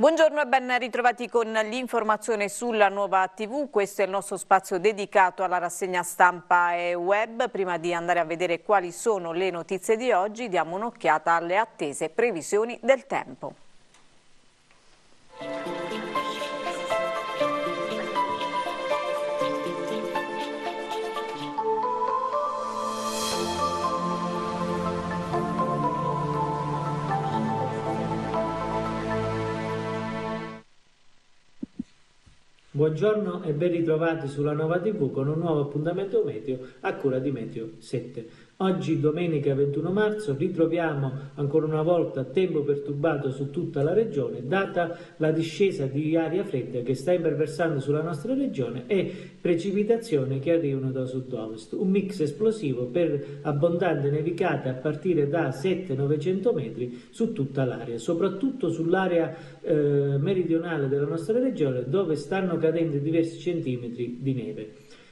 Buongiorno e ben ritrovati con l'informazione sulla nuova TV. Questo è il nostro spazio dedicato alla rassegna stampa e web. Prima di andare a vedere quali sono le notizie di oggi, diamo un'occhiata alle attese previsioni del tempo. Buongiorno e ben ritrovati sulla Nova TV con un nuovo appuntamento meteo a cura di Meteo 7. Oggi, domenica 21 marzo, ritroviamo ancora una volta tempo perturbato su tutta la regione, data la discesa di aria fredda che sta imperversando sulla nostra regione e precipitazioni che arrivano da sud-ovest. Un mix esplosivo per abbondante nevicate a partire da 7-900 metri su tutta l'area, soprattutto sull'area eh, meridionale della nostra regione dove stanno cadendo diversi centimetri di neve.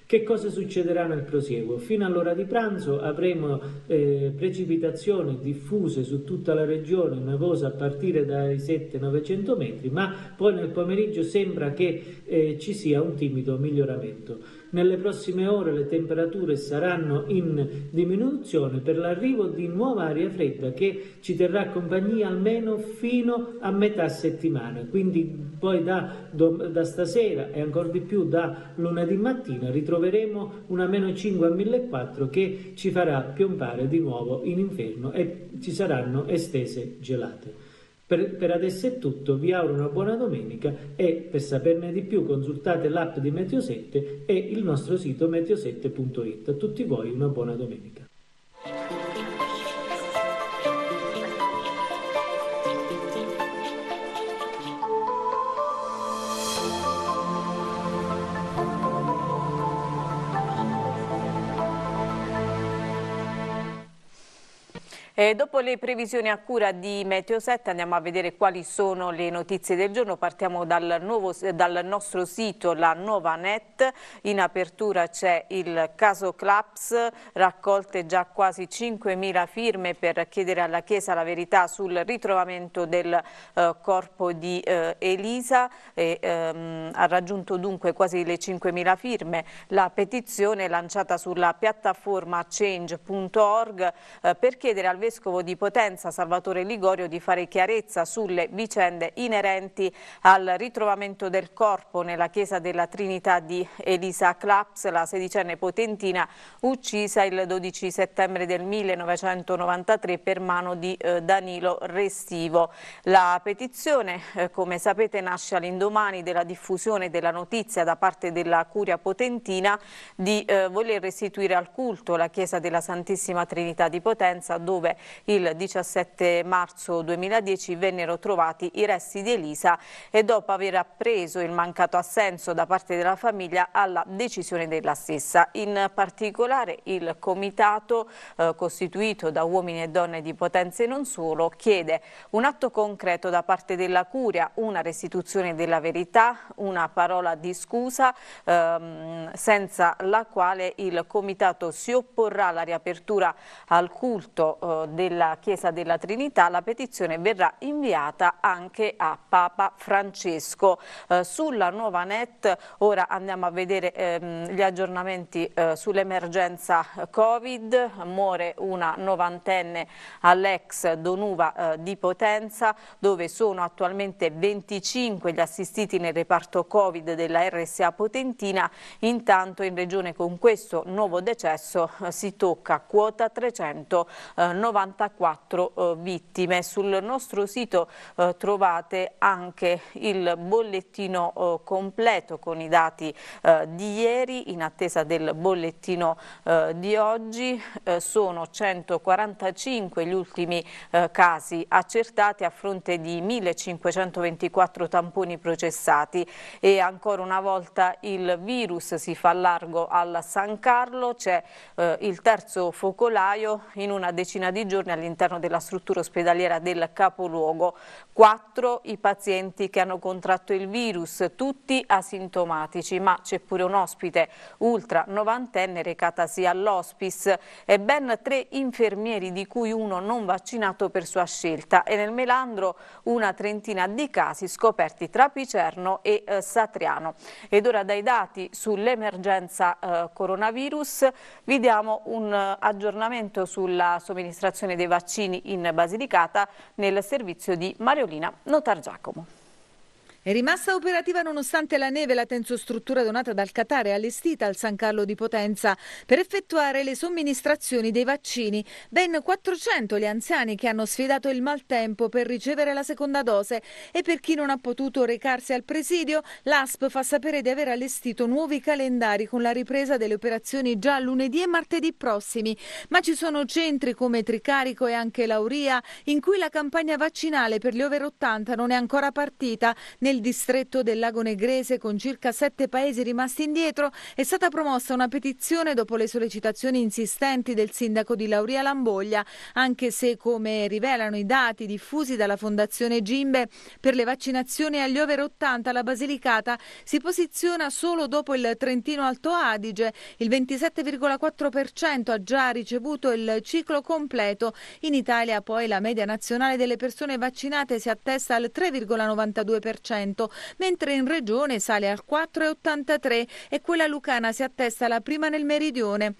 Che cosa succederà nel prosieguo? Fino all'ora di pranzo avremo eh, precipitazioni diffuse su tutta la regione, nevosa a partire dai 7-900 metri, ma poi nel pomeriggio sembra che eh, ci sia un timido miglioramento. Nelle prossime ore le temperature saranno in diminuzione per l'arrivo di nuova aria fredda che ci terrà compagnia almeno fino a metà settimana, quindi poi da, da stasera e ancora di più da lunedì mattina ritroveremo una meno 5 a 1004 che ci farà piombare di nuovo in inferno e ci saranno estese gelate. Per, per adesso è tutto, vi auguro una buona domenica e per saperne di più consultate l'app di Meteo 7 e il nostro sito meteo7.it. A tutti voi una buona domenica. E dopo le previsioni a cura di Meteoset andiamo a vedere quali sono le notizie del giorno. Partiamo dal, nuovo, dal nostro sito, la nuova net. In apertura c'è il caso Claps, raccolte già quasi 5.000 firme per chiedere alla Chiesa la verità sul ritrovamento del eh, corpo di eh, Elisa. E, ehm, ha raggiunto dunque quasi le 5.000 firme. La petizione lanciata sulla piattaforma change.org eh, per chiedere al Vescovo di Potenza Salvatore Ligorio di fare chiarezza sulle vicende inerenti al ritrovamento del corpo nella chiesa della Trinità di Elisa Claps, la sedicenne potentina uccisa il 12 settembre del 1993 per mano di eh, Danilo Restivo. La petizione, eh, come sapete, nasce all'indomani della diffusione della notizia da parte della Curia Potentina di eh, voler restituire al culto la chiesa della Santissima Trinità di Potenza dove il 17 marzo 2010 vennero trovati i resti di Elisa e dopo aver appreso il mancato assenso da parte della famiglia alla decisione della stessa. In particolare il comitato eh, costituito da uomini e donne di potenze non solo chiede un atto concreto da parte della Curia, una restituzione della verità, una parola di scusa ehm, senza la quale il comitato si opporrà alla riapertura al culto eh, della Chiesa della Trinità, la petizione verrà inviata anche a Papa Francesco. Eh, sulla nuova net ora andiamo a vedere ehm, gli aggiornamenti eh, sull'emergenza Covid. Muore una novantenne all'ex Donuva eh, di Potenza dove sono attualmente 25 gli assistiti nel reparto Covid della RSA Potentina. Intanto in regione con questo nuovo decesso eh, si tocca quota 390. 94 eh, vittime. Sul nostro sito eh, trovate anche il bollettino eh, completo con i dati di ieri in attesa del bollettino di oggi. sono 145 gli ultimi casi accertati a fronte di 1524 tamponi processati e ancora una volta il virus si fa largo al San Carlo, c'è il terzo focolaio in una decina di di giorni all'interno della struttura ospedaliera del capoluogo. Quattro i pazienti che hanno contratto il virus, tutti asintomatici, ma c'è pure un ospite ultra novantenne recatasi all'ospice e ben tre infermieri di cui uno non vaccinato per sua scelta e nel melandro una trentina di casi scoperti tra Picerno e eh, Satriano. Ed ora dai dati sull'emergenza eh, coronavirus vi diamo un eh, aggiornamento sulla somministrazione somministrazione dei vaccini in Basilicata nel servizio di Mariolina Notargiacomo. È rimasta operativa nonostante la neve la tensostruttura donata dal Qatar e allestita al San Carlo di Potenza per effettuare le somministrazioni dei vaccini. Ben 400 gli anziani che hanno sfidato il maltempo per ricevere la seconda dose e per chi non ha potuto recarsi al presidio, l'ASP fa sapere di aver allestito nuovi calendari con la ripresa delle operazioni già lunedì e martedì prossimi. Ma ci sono centri come Tricarico e anche Lauria in cui la campagna vaccinale per gli over 80 non è ancora partita. Nel il distretto del Lago Negrese con circa sette paesi rimasti indietro è stata promossa una petizione dopo le sollecitazioni insistenti del sindaco di Lauria Lamboglia, anche se, come rivelano i dati diffusi dalla Fondazione Gimbe, per le vaccinazioni agli over 80 la Basilicata si posiziona solo dopo il Trentino Alto Adige, il 27,4% ha già ricevuto il ciclo completo. In Italia poi la media nazionale delle persone vaccinate si attesta al 3,92% mentre in regione sale al 4,83 e quella lucana si attesta la prima nel meridione.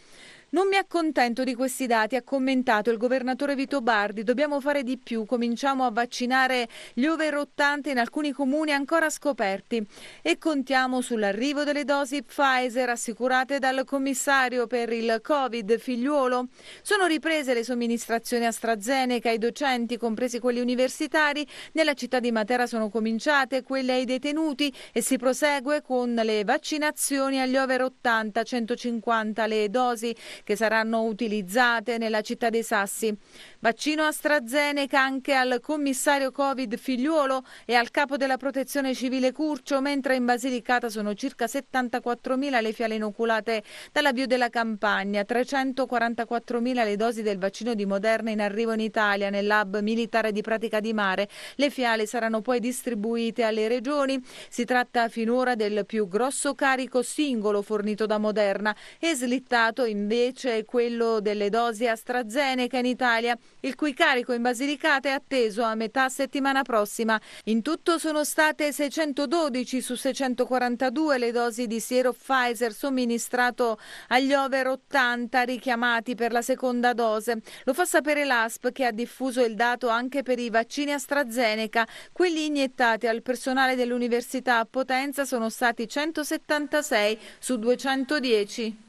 Non mi accontento di questi dati, ha commentato il governatore Vito Bardi. Dobbiamo fare di più, cominciamo a vaccinare gli over 80 in alcuni comuni ancora scoperti e contiamo sull'arrivo delle dosi Pfizer assicurate dal commissario per il Covid figliuolo. Sono riprese le somministrazioni AstraZeneca ai docenti, compresi quelli universitari. Nella città di Matera sono cominciate quelle ai detenuti e si prosegue con le vaccinazioni agli over 80, 150 le dosi che saranno utilizzate nella città dei Sassi. Vaccino AstraZeneca anche al commissario Covid Figliuolo e al capo della protezione civile Curcio, mentre in Basilicata sono circa 74.000 le fiale inoculate dall'avvio della campagna, 344.000 le dosi del vaccino di Moderna in arrivo in Italia nel lab militare di pratica di mare. Le fiale saranno poi distribuite alle regioni. Si tratta finora del più grosso carico singolo fornito da Moderna e slittato invece invece è quello delle dosi AstraZeneca in Italia, il cui carico in Basilicata è atteso a metà settimana prossima. In tutto sono state 612 su 642 le dosi di siero Pfizer somministrato agli over 80 richiamati per la seconda dose. Lo fa sapere l'ASP che ha diffuso il dato anche per i vaccini AstraZeneca. Quelli iniettati al personale dell'Università a Potenza sono stati 176 su 210.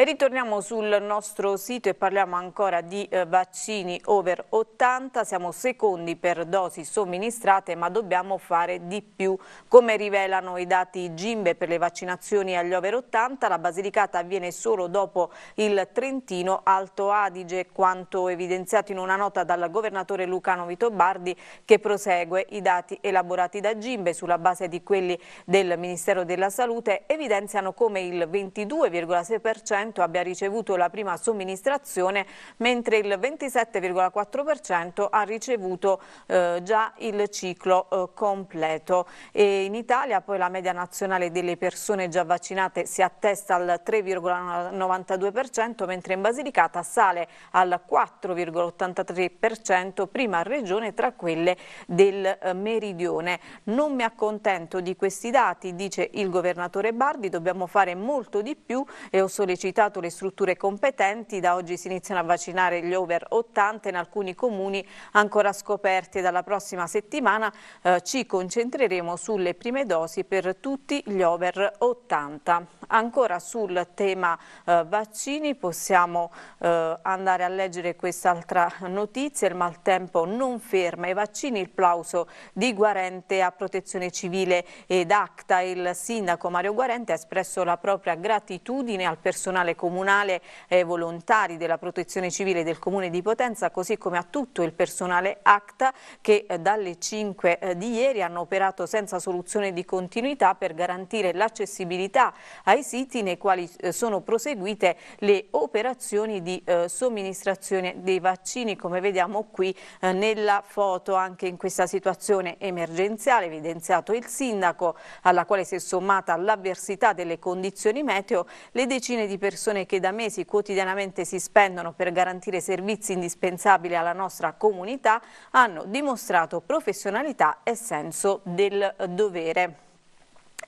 E ritorniamo sul nostro sito e parliamo ancora di eh, vaccini over 80, siamo secondi per dosi somministrate ma dobbiamo fare di più. Come rivelano i dati Gimbe per le vaccinazioni agli over 80, la Basilicata avviene solo dopo il Trentino Alto Adige, quanto evidenziato in una nota dal governatore Lucano Vito Bardi che prosegue i dati elaborati da Gimbe sulla base di quelli del Ministero della Salute evidenziano come il 22,6% 27,5% abbia ricevuto la prima somministrazione, mentre il 27,4% ha ricevuto eh, già il ciclo eh, completo. E in Italia poi la media nazionale delle persone già vaccinate si attesta al 3,92%, mentre in Basilicata sale al 4,83%, prima regione tra quelle del eh, meridione. Non mi accontento di questi dati, dice il governatore Bardi, dobbiamo fare molto di più e ho sollecitato sollecitato le strutture competenti. Da oggi si iniziano a vaccinare gli over 80 in alcuni comuni ancora scoperti. Dalla prossima settimana eh, ci concentreremo sulle prime dosi per tutti gli over 80. Ancora sul tema eh, vaccini possiamo eh, andare a leggere quest'altra notizia, il maltempo non ferma i vaccini, il plauso di Guarente a Protezione Civile ed Acta. Il sindaco Mario Guarente ha espresso la propria gratitudine al personale comunale e volontari della Protezione Civile del Comune di Potenza, così come a tutto il personale Acta che eh, dalle 5 eh, di ieri hanno operato senza soluzione di continuità per garantire l'accessibilità ai ai siti nei quali eh, sono proseguite le operazioni di eh, somministrazione dei vaccini, come vediamo qui eh, nella foto anche in questa situazione emergenziale, evidenziato il sindaco, alla quale si è sommata l'avversità delle condizioni meteo, le decine di persone che da mesi quotidianamente si spendono per garantire servizi indispensabili alla nostra comunità hanno dimostrato professionalità e senso del dovere.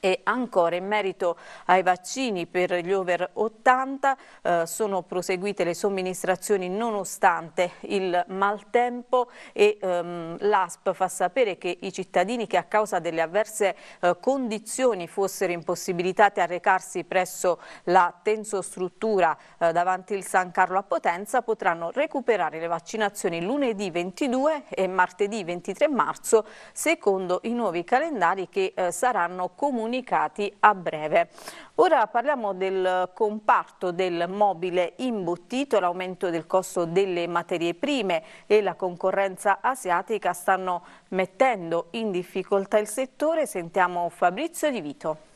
E ancora in merito ai vaccini per gli over 80 eh, sono proseguite le somministrazioni nonostante il maltempo e ehm, l'ASP fa sapere che i cittadini che a causa delle avverse eh, condizioni fossero impossibilitati a recarsi presso la tensostruttura eh, davanti il San Carlo a Potenza potranno recuperare le vaccinazioni lunedì 22 e martedì 23 marzo secondo i nuovi calendari che eh, saranno comunicati comunicati a breve. Ora parliamo del comparto del mobile imbottito, l'aumento del costo delle materie prime e la concorrenza asiatica stanno mettendo in difficoltà il settore. Sentiamo Fabrizio Di Vito.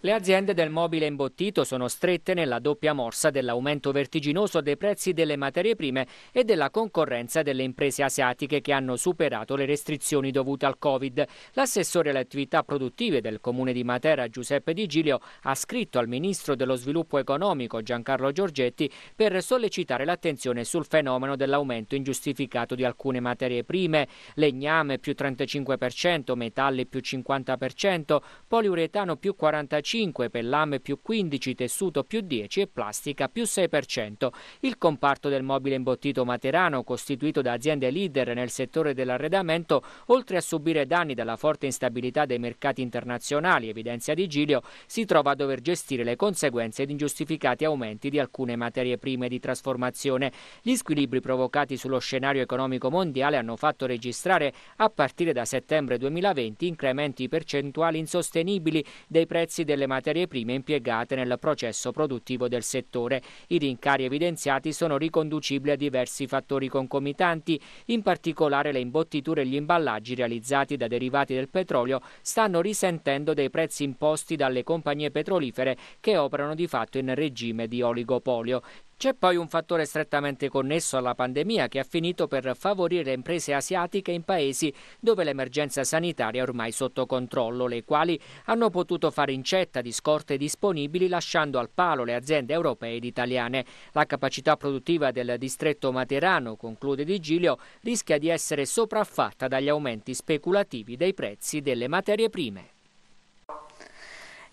Le aziende del mobile imbottito sono strette nella doppia morsa dell'aumento vertiginoso dei prezzi delle materie prime e della concorrenza delle imprese asiatiche che hanno superato le restrizioni dovute al Covid. L'assessore alle attività produttive del comune di Matera Giuseppe Di Gilio ha scritto al ministro dello sviluppo economico Giancarlo Giorgetti per sollecitare l'attenzione sul fenomeno dell'aumento ingiustificato di alcune materie prime, legname più 35%, metalli più 50%, poliuretano più 45%, 5, pellame più 15, tessuto più 10 e plastica più 6%. Il comparto del mobile imbottito materano, costituito da aziende leader nel settore dell'arredamento, oltre a subire danni dalla forte instabilità dei mercati internazionali, evidenzia Di Giglio, si trova a dover gestire le conseguenze di ingiustificati aumenti di alcune materie prime di trasformazione. Gli squilibri provocati sullo scenario economico mondiale hanno fatto registrare, a partire da settembre 2020, incrementi percentuali insostenibili dei prezzi del delle materie prime impiegate nel processo produttivo del settore. I rincari evidenziati sono riconducibili a diversi fattori concomitanti, in particolare le imbottiture e gli imballaggi realizzati da derivati del petrolio stanno risentendo dei prezzi imposti dalle compagnie petrolifere che operano di fatto in regime di oligopolio. C'è poi un fattore strettamente connesso alla pandemia che ha finito per favorire imprese asiatiche in paesi dove l'emergenza sanitaria è ormai sotto controllo, le quali hanno potuto fare incetta di scorte disponibili lasciando al palo le aziende europee ed italiane. La capacità produttiva del distretto materano, conclude Digilio, rischia di essere sopraffatta dagli aumenti speculativi dei prezzi delle materie prime.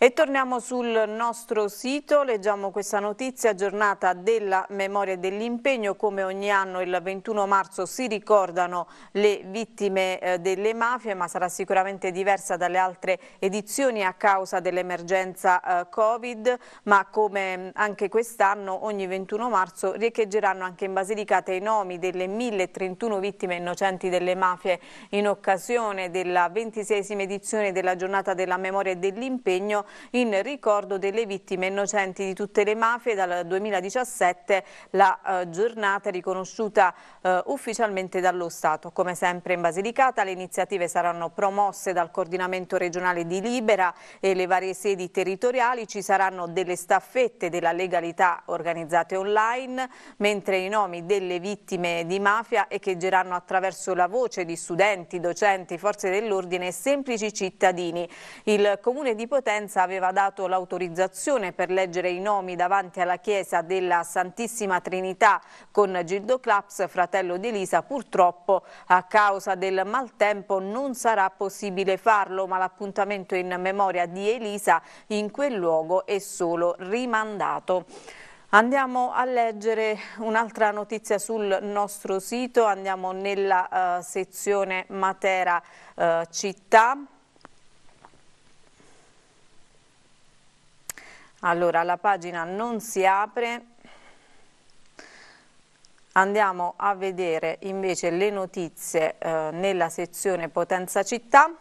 E torniamo sul nostro sito, leggiamo questa notizia, giornata della memoria e dell'impegno, come ogni anno il 21 marzo si ricordano le vittime eh, delle mafie, ma sarà sicuramente diversa dalle altre edizioni a causa dell'emergenza eh, Covid, ma come mm, anche quest'anno ogni 21 marzo riecheggeranno anche in Basilicata i nomi delle 1031 vittime innocenti delle mafie in occasione della 26 edizione della giornata della memoria e dell'impegno in ricordo delle vittime innocenti di tutte le mafie. Dal 2017 la eh, giornata è riconosciuta eh, ufficialmente dallo Stato. Come sempre in Basilicata le iniziative saranno promosse dal coordinamento regionale di Libera e le varie sedi territoriali. Ci saranno delle staffette della legalità organizzate online, mentre i nomi delle vittime di mafia echeggeranno attraverso la voce di studenti, docenti, forze dell'ordine e semplici cittadini. Il Comune di Potenza Presidenza aveva dato l'autorizzazione per leggere i nomi davanti alla Chiesa della Santissima Trinità con Gildo Claps, fratello di Elisa, purtroppo a causa del maltempo non sarà possibile farlo, ma l'appuntamento in memoria di Elisa in quel luogo è solo rimandato. Andiamo a leggere un'altra notizia sul nostro sito, andiamo nella uh, sezione Matera uh, Città. Allora, la pagina non si apre. Andiamo a vedere invece le notizie eh, nella sezione Potenza Città.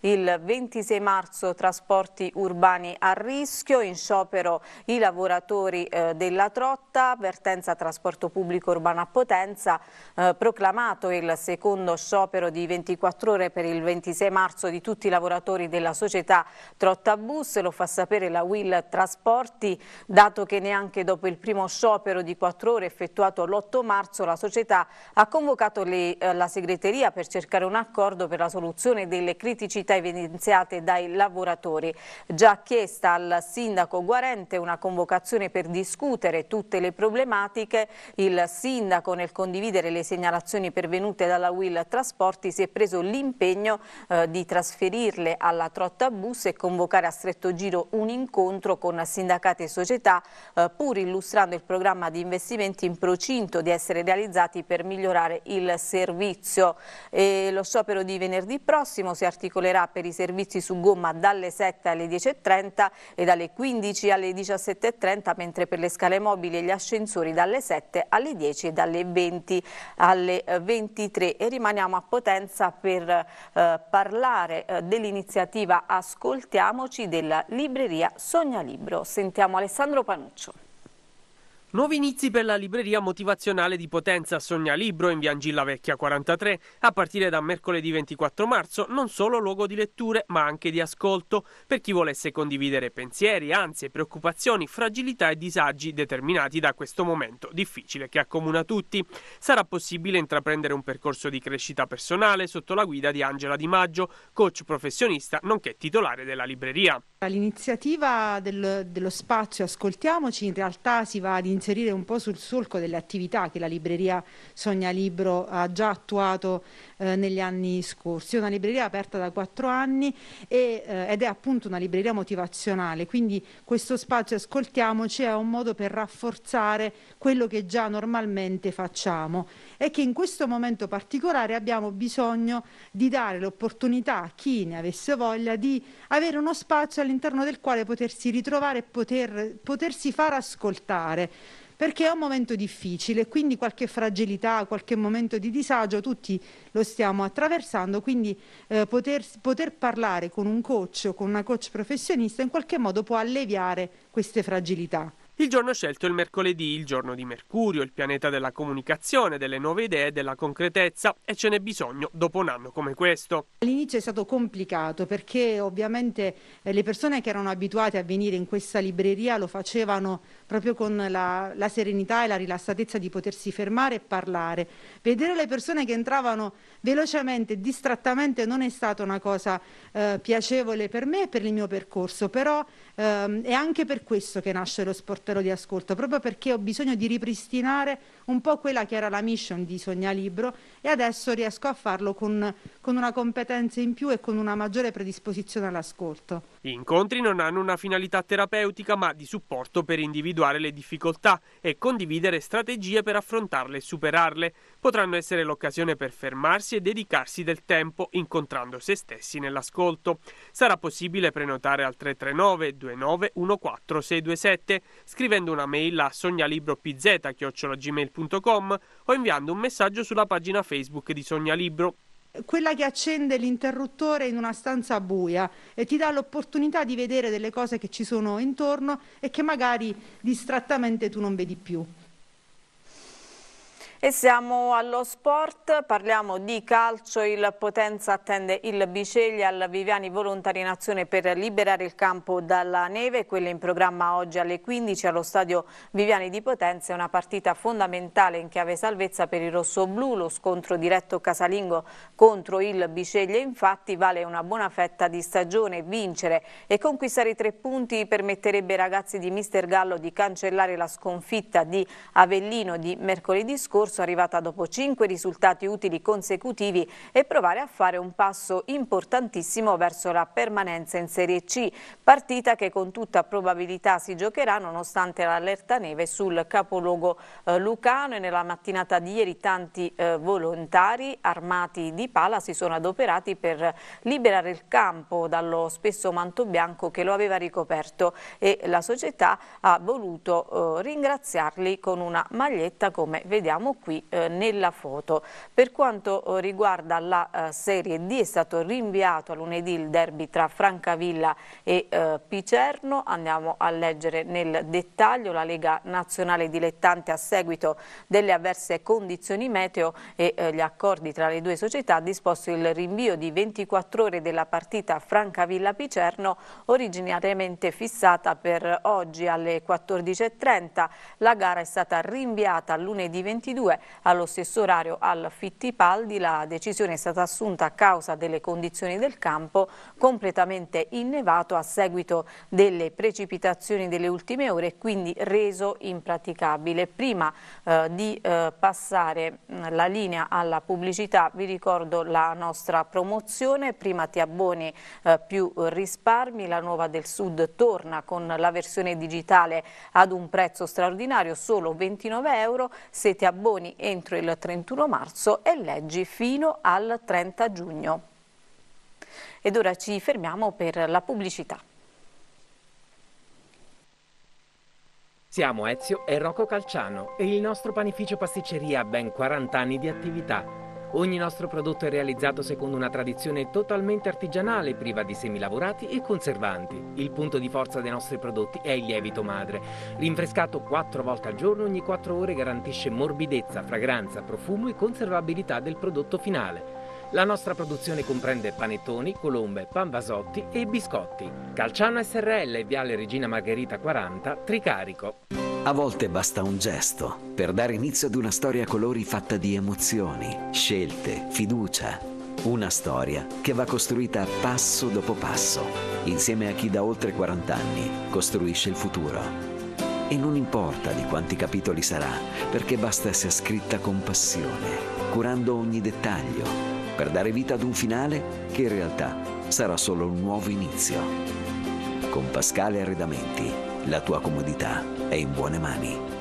Il 26 marzo trasporti urbani a rischio, in sciopero i lavoratori eh, della Trotta, vertenza trasporto pubblico urbano a Potenza, eh, proclamato il secondo sciopero di 24 ore per il 26 marzo di tutti i lavoratori della società Trotta Bus, lo fa sapere la Will Trasporti, dato che neanche dopo il primo sciopero di 4 ore effettuato l'8 marzo la società ha convocato le, eh, la segreteria per cercare un accordo per la soluzione delle critiche criticità evidenziate dai lavoratori. Già chiesta al sindaco Guarente una convocazione per discutere tutte le problematiche, il sindaco nel condividere le segnalazioni pervenute dalla Will Trasporti si è preso l'impegno eh, di trasferirle alla Trotta Bus e convocare a stretto giro un incontro con sindacati e società eh, pur illustrando il programma di investimenti in procinto di essere realizzati per migliorare il servizio. E lo sciopero di venerdì prossimo si articola articolerà per i servizi su gomma dalle 7 alle 10.30 e dalle 15 alle 17.30, mentre per le scale mobili e gli ascensori dalle 7 alle 10 e dalle 20 alle 23. Eh, e rimaniamo a Potenza per eh, parlare eh, dell'iniziativa Ascoltiamoci della libreria Sogna Libro. Sentiamo Alessandro Panuccio. Nuovi inizi per la libreria motivazionale di Potenza Sogna Libro in via Angilla Vecchia 43, a partire da mercoledì 24 marzo, non solo luogo di letture ma anche di ascolto, per chi volesse condividere pensieri, ansie, preoccupazioni, fragilità e disagi determinati da questo momento difficile che accomuna tutti. Sarà possibile intraprendere un percorso di crescita personale sotto la guida di Angela Di Maggio, coach professionista nonché titolare della libreria. L'iniziativa del, dello spazio Ascoltiamoci in realtà si va ad inserire un po' sul solco delle attività che la libreria Sogna Libro ha già attuato eh, negli anni scorsi. È una libreria aperta da quattro anni e, eh, ed è appunto una libreria motivazionale, quindi questo spazio Ascoltiamoci è un modo per rafforzare quello che già normalmente facciamo e che in questo momento particolare abbiamo bisogno di dare l'opportunità a chi ne avesse voglia di avere uno spazio all'interno del quale potersi ritrovare e poter, potersi far ascoltare perché è un momento difficile, quindi qualche fragilità, qualche momento di disagio tutti lo stiamo attraversando, quindi eh, poter, poter parlare con un coach o con una coach professionista in qualche modo può alleviare queste fragilità. Il giorno scelto è il mercoledì, il giorno di Mercurio, il pianeta della comunicazione, delle nuove idee, della concretezza e ce n'è bisogno dopo un anno come questo. All'inizio è stato complicato perché ovviamente eh, le persone che erano abituate a venire in questa libreria lo facevano proprio con la, la serenità e la rilassatezza di potersi fermare e parlare. Vedere le persone che entravano velocemente, distrattamente non è stata una cosa eh, piacevole per me e per il mio percorso, però ehm, è anche per questo che nasce lo sport spero di ascolto, proprio perché ho bisogno di ripristinare un po' quella che era la mission di Sogna Libro e adesso riesco a farlo con, con una competenza in più e con una maggiore predisposizione all'ascolto. Gli incontri non hanno una finalità terapeutica ma di supporto per individuare le difficoltà e condividere strategie per affrontarle e superarle. Potranno essere l'occasione per fermarsi e dedicarsi del tempo incontrando se stessi nell'ascolto. Sarà possibile prenotare al 339 29 14 627 scrivendo una mail a sognalibropz.gmail.com o inviando un messaggio sulla pagina Facebook di Sognalibro quella che accende l'interruttore in una stanza buia e ti dà l'opportunità di vedere delle cose che ci sono intorno e che magari distrattamente tu non vedi più. E siamo allo sport, parliamo di calcio, il Potenza attende il Biceglia al Viviani Volontari in azione per liberare il campo dalla neve, quella in programma oggi alle 15 allo stadio Viviani di Potenza, è una partita fondamentale in chiave salvezza per il rosso-blu, lo scontro diretto casalingo contro il Biceglia, infatti vale una buona fetta di stagione, vincere e conquistare i tre punti permetterebbe ai ragazzi di Mister Gallo di cancellare la sconfitta di Avellino di mercoledì scorso scorso arrivata dopo cinque risultati utili consecutivi e provare a fare un passo importantissimo verso la permanenza in Serie C, partita che con tutta probabilità si giocherà nonostante l'allerta neve sul capoluogo eh, lucano e nella mattinata di ieri tanti eh, volontari armati di pala si sono adoperati per liberare il campo dallo spesso manto bianco che lo aveva ricoperto e la società ha voluto eh, ringraziarli con una maglietta come vediamo qui eh, nella foto. Per quanto eh, riguarda la eh, Serie D è stato rinviato a lunedì il derby tra Francavilla e eh, Picerno, andiamo a leggere nel dettaglio la Lega Nazionale Dilettante a seguito delle avverse condizioni meteo e eh, gli accordi tra le due società ha disposto il rinvio di 24 ore della partita Francavilla-Picerno originariamente fissata per oggi alle 14.30. La gara è stata rinviata a lunedì 22 2022. Allo stesso orario al Fittipaldi la decisione è stata assunta a causa delle condizioni del campo completamente innevato a seguito delle precipitazioni delle ultime ore e quindi reso impraticabile. Prima eh, di eh, passare mm, la linea alla pubblicità vi ricordo la nostra promozione, prima ti abboni eh, più risparmi, la nuova del sud torna con la versione digitale ad un prezzo straordinario solo 29 euro, se ti abboni elezioni entro il 31 marzo e leggi fino al 30 giugno. Ed ora ci fermiamo per la pubblicità. Siamo Ezio e Rocco Calciano e il nostro panificio pasticceria ha ben 40 anni di attività Ogni nostro prodotto è realizzato secondo una tradizione totalmente artigianale, priva di semilavorati e conservanti. Il punto di forza dei nostri prodotti è il lievito madre. Rinfrescato 4 volte al giorno, ogni 4 ore garantisce morbidezza, fragranza, profumo e conservabilità del prodotto finale. La nostra produzione comprende panettoni, colombe, panvasotti e biscotti. Calciano SRL, Viale Regina Margherita 40, Tricarico. A volte basta un gesto per dare inizio ad una storia a colori fatta di emozioni, scelte, fiducia. Una storia che va costruita passo dopo passo, insieme a chi da oltre 40 anni costruisce il futuro. E non importa di quanti capitoli sarà, perché basta essere scritta con passione, curando ogni dettaglio per dare vita ad un finale che in realtà sarà solo un nuovo inizio. Con Pascale Arredamenti, la tua comodità è in buone mani.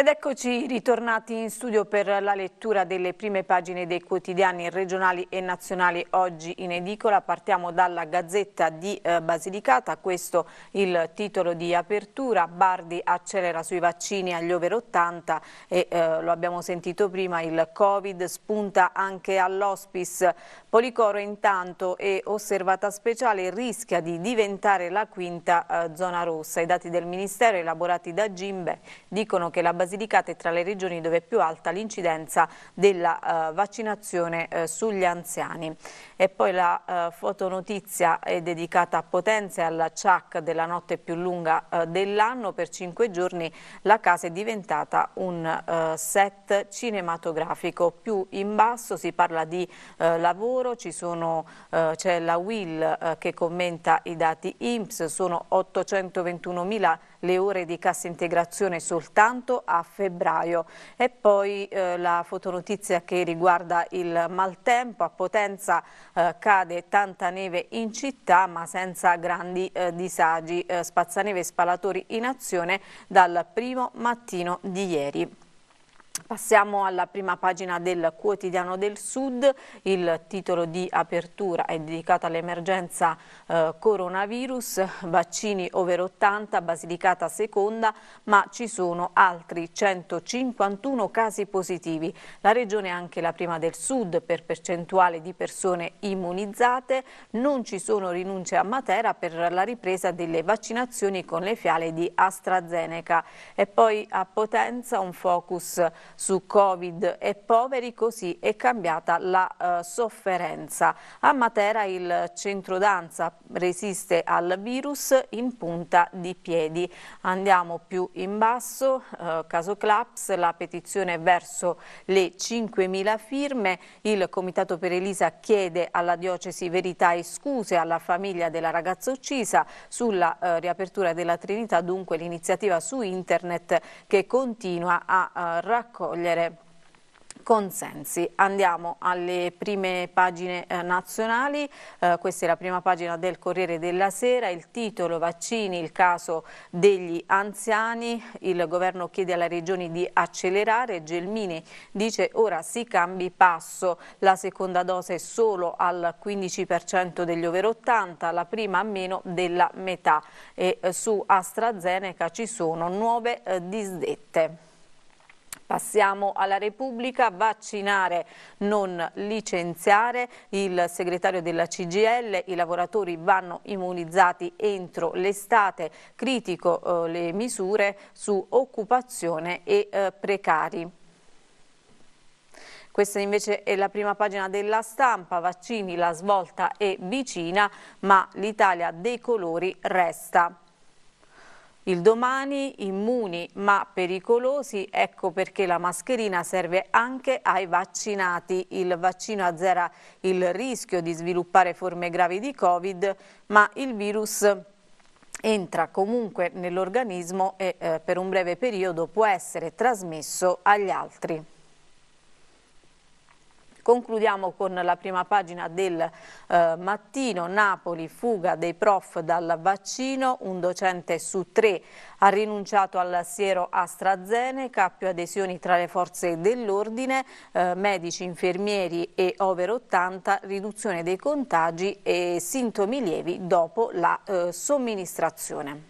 Ed eccoci ritornati in studio per la lettura delle prime pagine dei quotidiani regionali e nazionali oggi in edicola. Partiamo dalla Gazzetta di eh, Basilicata, questo il titolo di apertura. Bardi accelera sui vaccini agli over 80 e eh, lo abbiamo sentito prima, il Covid spunta anche all'ospice. Policoro intanto è osservata speciale rischia di diventare la quinta eh, zona rossa. I dati del Ministero elaborati da Gimbe dicono che la Basilicata Basilicata è tra le regioni dove è più alta l'incidenza della eh, vaccinazione eh, sugli anziani. E poi la eh, fotonotizia è dedicata a Potenza e alla CIAC della notte più lunga dell'anno. Per cinque giorni la casa è diventata un set cinematografico. Più in basso si parla di lavoro, c'è la Will che commenta i dati INPS, sono 821 mila le ore di cassa integrazione soltanto a febbraio. E poi eh, la fotonotizia che riguarda il maltempo, a Potenza eh, cade tanta neve in città ma senza grandi eh, disagi, eh, spazzaneve e spalatori in azione dal primo mattino di ieri. Passiamo alla prima pagina del quotidiano del Sud, il titolo di apertura è dedicato all'emergenza eh, coronavirus, vaccini over 80, Basilicata seconda, ma ci sono altri 151 casi positivi. La regione è anche la prima del Sud per percentuale di persone immunizzate, non ci sono rinunce a Matera per la ripresa delle vaccinazioni con le fiale di AstraZeneca. E poi a Potenza un focus su Covid e poveri, così è cambiata la eh, sofferenza. A Matera il centro danza resiste al virus in punta di piedi. Andiamo più in basso, eh, caso Claps, la petizione verso le 5.000 firme. Il Comitato per Elisa chiede alla diocesi verità e scuse alla famiglia della ragazza uccisa sulla eh, riapertura della Trinità, dunque l'iniziativa su internet che continua a eh, raccontare raccogliere consensi. Andiamo alle prime pagine eh, nazionali, eh, questa è la prima pagina del Corriere della Sera, il titolo vaccini, il caso degli anziani, il governo chiede alla regione di accelerare, Gelmini dice ora si cambi passo, la seconda dose è solo al 15% degli over 80, la prima a meno della metà e eh, su AstraZeneca ci sono nuove eh, disdette. Passiamo alla Repubblica, vaccinare, non licenziare, il segretario della CGL, i lavoratori vanno immunizzati entro l'estate, critico eh, le misure su occupazione e eh, precari. Questa invece è la prima pagina della stampa, vaccini, la svolta è vicina, ma l'Italia dei colori resta. Il domani immuni ma pericolosi, ecco perché la mascherina serve anche ai vaccinati. Il vaccino azzera il rischio di sviluppare forme gravi di Covid, ma il virus entra comunque nell'organismo e eh, per un breve periodo può essere trasmesso agli altri. Concludiamo con la prima pagina del eh, mattino. Napoli, fuga dei prof dal vaccino, un docente su tre ha rinunciato al siero AstraZeneca, più adesioni tra le forze dell'ordine, eh, medici, infermieri e over 80, riduzione dei contagi e sintomi lievi dopo la eh, somministrazione.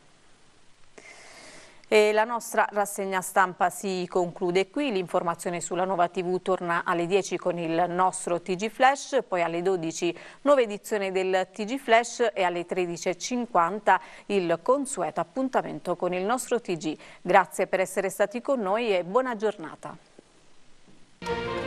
E la nostra rassegna stampa si conclude qui, l'informazione sulla nuova TV torna alle 10 con il nostro TG Flash, poi alle 12 nuova edizione del TG Flash e alle 13.50 il consueto appuntamento con il nostro TG. Grazie per essere stati con noi e buona giornata.